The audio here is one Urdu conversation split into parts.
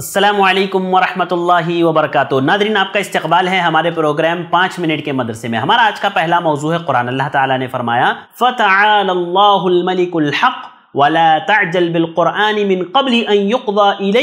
السلام علیکم ورحمۃ اللہ وبرکاتہ ناظرین آپ کا استقبال ہے ہمارے پروگرام پانچ منٹ کے مدرسے میں ہمارا آج کا پہلا موضوع ہے قرآن اللہ تعالیٰ نے فرمایا فتعال اللہ الملک الحق ولا تعجل بالقرآن من قبل ان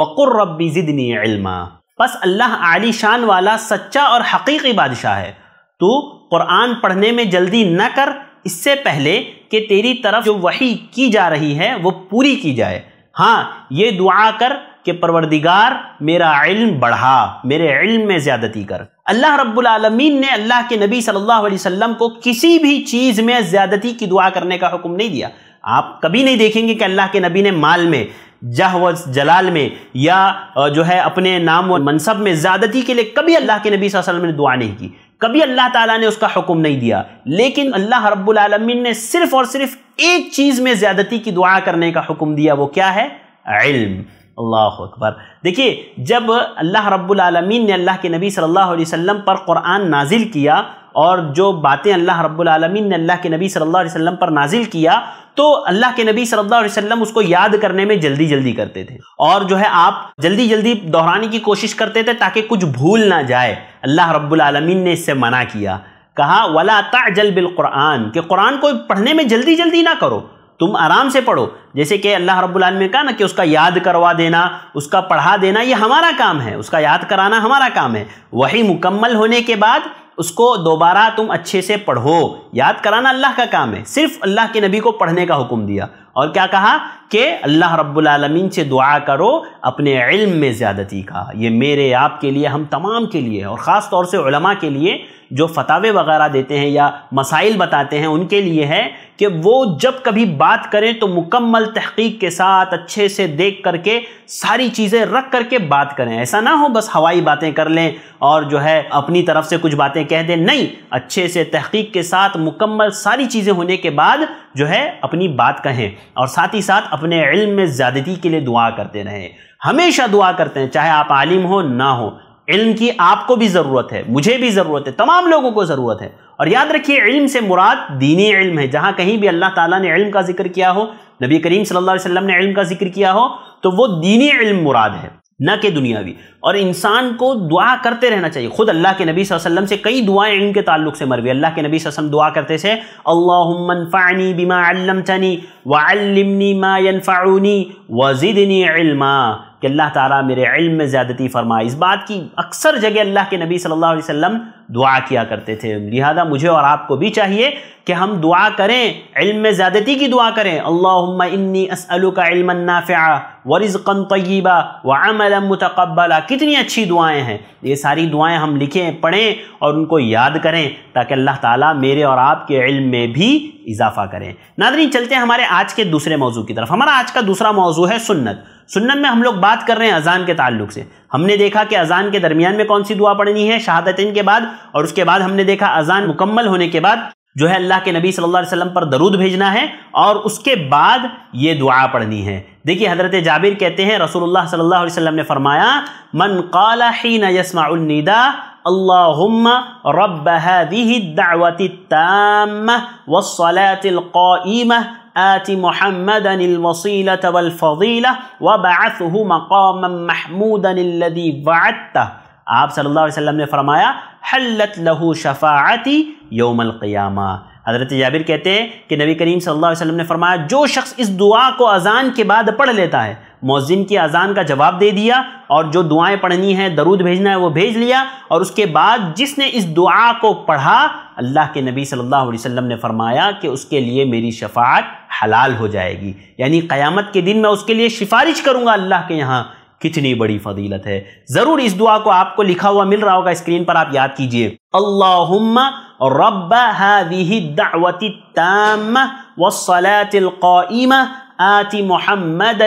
وقر رب زدنی علما بس اللہ علی شان والا سچا اور حقیقی بادشاہ ہے تو قرآن پڑھنے میں جلدی نہ کر اس سے پہلے کہ تیری طرف جو وحی کی جا رہی ہے وہ پوری کی جائے ہاں یہ دعا کر کہ پروردگار میرا علم بڑھا میرے علم میں زیادتی کر اللہ رب العالمین نے اللہ کے نبی صلی اللہ علیہ وسلم کو کسی بھی چیز میں زیادتی کی دعا کرنے کا حکم نہیں دیا آپ کبھی نہیں دیکھیں گے کہ اللہ کے نبی نے مال میں جہ و جلال میں یا جو ہے اپنے نام و منصب میں زیادتی کے لیے کبھی اللہ کے نبی صلی اللہ علیہ وسلم نے دعا نہیں کی کبھی اللہ تعالیٰ نے اس کا حکم نہیں دیا لیکن اللہ رب العالمین نے صرف اور صرف ایک چیز میں زیادتی کی دعا کرنے کا حکم دیا وہ کیا ہے علم اللہ اکبر دیکھیے جب اللہ رب العالمین نے اللہ کے نبی صلی اللہ علیہ وسلم پر قرآن نازل کیا اور جو باتیں اللہ رب العالمین نے اللہ کے نبی صلی اللہ علیہ وسلم پر نازل کیا تو اللہ کے نبی صلی اللہ علیہ وسلم اس کو یاد کرنے میں جلدی جلدی کرتے تھے اور جو ہے آپ جلدی جلدی دہرانے کی کوشش کرتے تھے تاکہ کچھ بھول نہ جائے اللہ رب العالمین نے اس سے منع کیا کہا ولا تعجل بالقرآن کہ قرآن کو پڑھنے میں جلدی جلدی نہ کرو تم آرام سے پڑھو جیسے کہ اللہ رب العالم نے کہا نا کہ اس کا یاد کروا دینا اس کا پڑھا دینا یہ ہمارا کام ہے اس کا یاد کرانا ہمارا کام ہے وہی مکمل ہونے کے بعد اس کو دوبارہ تم اچھے سے پڑھو یاد کرانا اللہ کا کام ہے صرف اللہ کے نبی کو پڑھنے کا حکم دیا اور کیا کہا کہ اللہ رب العالمین سے دعا کرو اپنے علم میں زیادتی کا یہ میرے آپ کے لیے ہم تمام کے لیے اور خاص طور سے علماء کے لیے جو فتاوے وغیرہ دیتے ہیں یا مسائل بتاتے ہیں ان کے لیے ہے کہ وہ جب کبھی بات کریں تو مکمل تحقیق کے ساتھ اچھے سے دیکھ کر کے ساری چیزیں رکھ کر کے بات کریں ایسا نہ ہو بس ہوائی باتیں کر لیں اور جو ہے اپنی طرف سے کچھ باتیں کہہ دیں نہیں اچھے سے تحقیق کے ساتھ مکمل ساری چیزیں ہونے کے بعد جو ہے اپنی بات کہیں اور ساتھ ہی ساتھ اپنے علم میں زیادتی کے لیے دعا کرتے رہیں ہمیشہ دعا کرتے ہیں چاہے آپ عالم ہو نہ ہو علم کی آپ کو بھی ضرورت ہے مجھے بھی ضرورت ہے تمام لوگوں کو ضرورت ہے اور یاد رکھیے علم سے مراد دینی علم ہے جہاں کہیں بھی اللہ تعالیٰ نے علم کا ذکر کیا ہو نبی کریم صلی اللہ علیہ وسلم نے علم کا ذکر کیا ہو تو وہ دینی علم مراد ہے نہ کہ دنیاوی اور انسان کو دعا کرتے رہنا چاہیے خود اللہ کے نبی صلی اللہ علیہ وسلم سے کئی دعائیں ان کے تعلق سے مروی اللہ کے نبی صلی اللہ علیہ وسلم دعا کرتے تھے علمتنی وعلمنی ما مافنی وزدنی علما کہ اللہ تعالیٰ میرے علم میں زیادتی فرما اس بات کی اکثر جگہ اللہ کے نبی صلی اللہ علیہ وسلم دعا کیا کرتے تھے لہذا مجھے اور آپ کو بھی چاہیے کہ ہم دعا کریں علم میں زیادتی کی دعا کریں اللہم انی اسألوک علما نافعا ورزقا طیبا وعملا متقبلا کتنی اچھی دعائیں ہیں یہ ساری دعائیں ہم لکھیں پڑھیں اور ان کو یاد کریں تاکہ اللہ تعالیٰ میرے اور آپ کے علم میں بھی اضافہ کریں ناظرین چلتے ہیں ہمارے آج کے دوسرے موضوع کی طرف ہمارا آج کا دوسرا موضوع ہے سنت سنت میں ہم لوگ بات کر رہے ہیں اذان کے تعلق سے ہم نے دیکھا کہ اذان کے درمیان میں کون سی دعا پڑھنی ہے شہادتین کے بعد اور اس کے بعد ہم نے دیکھا اذان مکمل ہونے کے بعد جو ہے اللہ کے نبی صلی اللہ علیہ وسلم پر درود بھیجنا ہے اور اس کے بعد یہ دعا پڑھنی ہے دیکھیں حضرت جابر کہتے ہیں رسول اللہ صلی اللہ علیہ وسلم نے فرمایا من قال حين يسمع النداء اللهم رب هذه الدعوة التامة والصلاة القائمة آت محمدا الوصيلة والفضيلة وبعثه مقاما محمودا الذي وعدته آپ صلی اللہ علیہ وسلم نے فرمایا حلت له شفاعتي يوم القيامة حضرت جابر کہتے ہیں کہ نبی کریم صلی اللہ علیہ وسلم نے فرمایا جو شخص اس دعا کو اذان کے بعد پڑھ لیتا ہے مؤذن کی اذان کا جواب دے دیا اور جو دعائیں پڑھنی ہیں درود بھیجنا ہے وہ بھیج لیا اور اس کے بعد جس نے اس دعا کو پڑھا اللہ کے نبی صلی اللہ علیہ وسلم نے فرمایا کہ اس کے لیے میری شفاعت حلال ہو جائے گی یعنی قیامت کے دن میں اس کے لیے سفارش کروں گا اللہ کے یہاں کتنی بڑی فضیلت ہے ضرور اس دعا کو آپ کو لکھا ہوا مل رہا ہوگا اسکرین پر آپ یاد کیجئے اللہم رب هذه الدعوة التامة والصلاة القائمة آت محمدا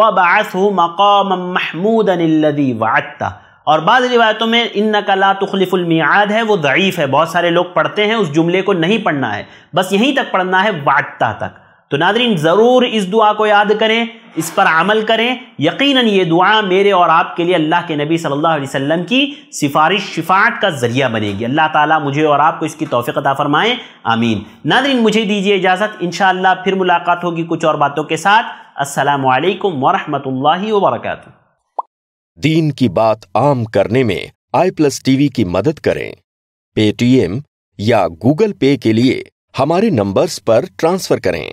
وبعثه مقاما محمودا الذي وعدته اور بعض روایتوں میں ان لا تخلف المیعاد ہے وہ ضعیف ہے بہت سارے لوگ پڑھتے ہیں اس جملے کو نہیں پڑھنا ہے بس یہیں تک پڑھنا ہے وعدتا تک تو ناظرین ضرور اس دعا کو یاد کریں اس پر عمل کریں یقیناً یہ دعا میرے اور آپ کے لیے اللہ کے نبی صلی اللہ علیہ وسلم کی سفارش شفاعت کا ذریعہ بنے گی اللہ تعالیٰ مجھے اور آپ کو اس کی توفیق عطا فرمائیں آمین ناظرین مجھے دیجئے اجازت انشاءاللہ پھر ملاقات ہوگی کچھ اور باتوں کے ساتھ السلام علیکم ورحمۃ اللہ وبرکاتہ دین کی بات عام کرنے میں آئی پلس ٹی وی کی مدد کریں پے ٹی ایم یا گوگل پے کے لیے ہمارے نمبرز پر ٹرانسفر کریں